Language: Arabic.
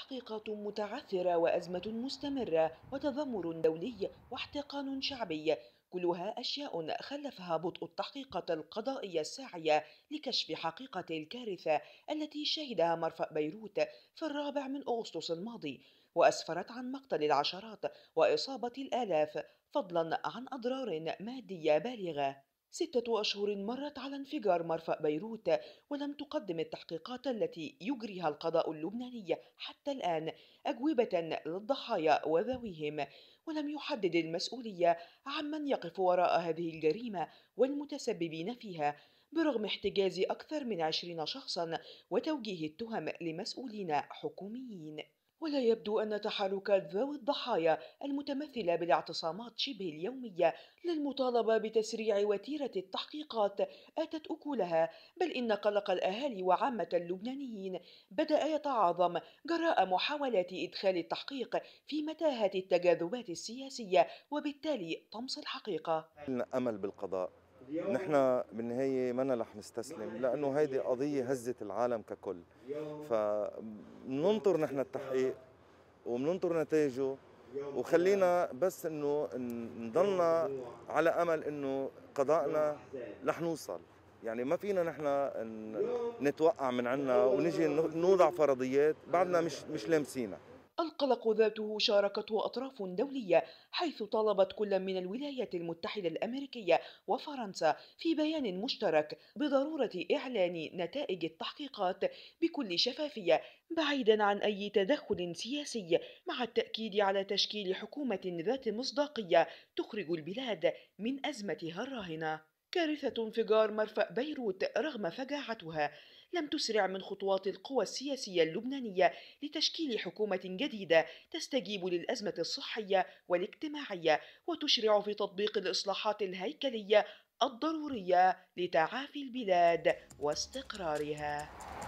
تحقيقات متعثرة وأزمة مستمرة وتذمر دولي واحتقان شعبي كلها أشياء خلفها بطء التحقيقات القضائية الساعية لكشف حقيقة الكارثة التي شهدها مرفأ بيروت في الرابع من أغسطس الماضي وأسفرت عن مقتل العشرات وإصابة الآلاف فضلا عن أضرار مادية بالغة ستة أشهر مرت على انفجار مرفأ بيروت ولم تقدم التحقيقات التي يجريها القضاء اللبناني حتى الآن أجوبة للضحايا وذويهم ولم يحدد المسؤولية عمن يقف وراء هذه الجريمة والمتسببين فيها برغم احتجاز أكثر من عشرين شخصا وتوجيه التهم لمسؤولين حكوميين ولا يبدو أن تحركات ذوي الضحايا المتمثلة بالاعتصامات شبه اليومية للمطالبة بتسريع وتيرة التحقيقات آتت أكلها بل إن قلق الأهالي وعامة اللبنانيين بدأ يتعاظم جراء محاولة إدخال التحقيق في متاهة التجاذبات السياسية وبالتالي طمس الحقيقة أمل بالقضاء نحن بالنهايه ما رح نستسلم لانه هيدي قضيه هزت العالم ككل فننطر نحن التحقيق وبننطر نتائجه وخلينا بس انه نضلنا على امل انه قضائنا رح نوصل يعني ما فينا نحن نتوقع من عنا ونجي نوضع فرضيات بعدنا مش مش لامسينها القلق ذاته شاركته أطراف دولية حيث طالبت كل من الولايات المتحدة الأمريكية وفرنسا في بيان مشترك بضرورة إعلان نتائج التحقيقات بكل شفافية بعيدا عن أي تدخل سياسي مع التأكيد على تشكيل حكومة ذات مصداقية تخرج البلاد من أزمتها الراهنة كارثة انفجار مرفأ بيروت رغم فجاعتها لم تسرع من خطوات القوى السياسية اللبنانية لتشكيل حكومة جديدة تستجيب للأزمة الصحية والاجتماعية وتشرع في تطبيق الإصلاحات الهيكلية الضرورية لتعافي البلاد واستقرارها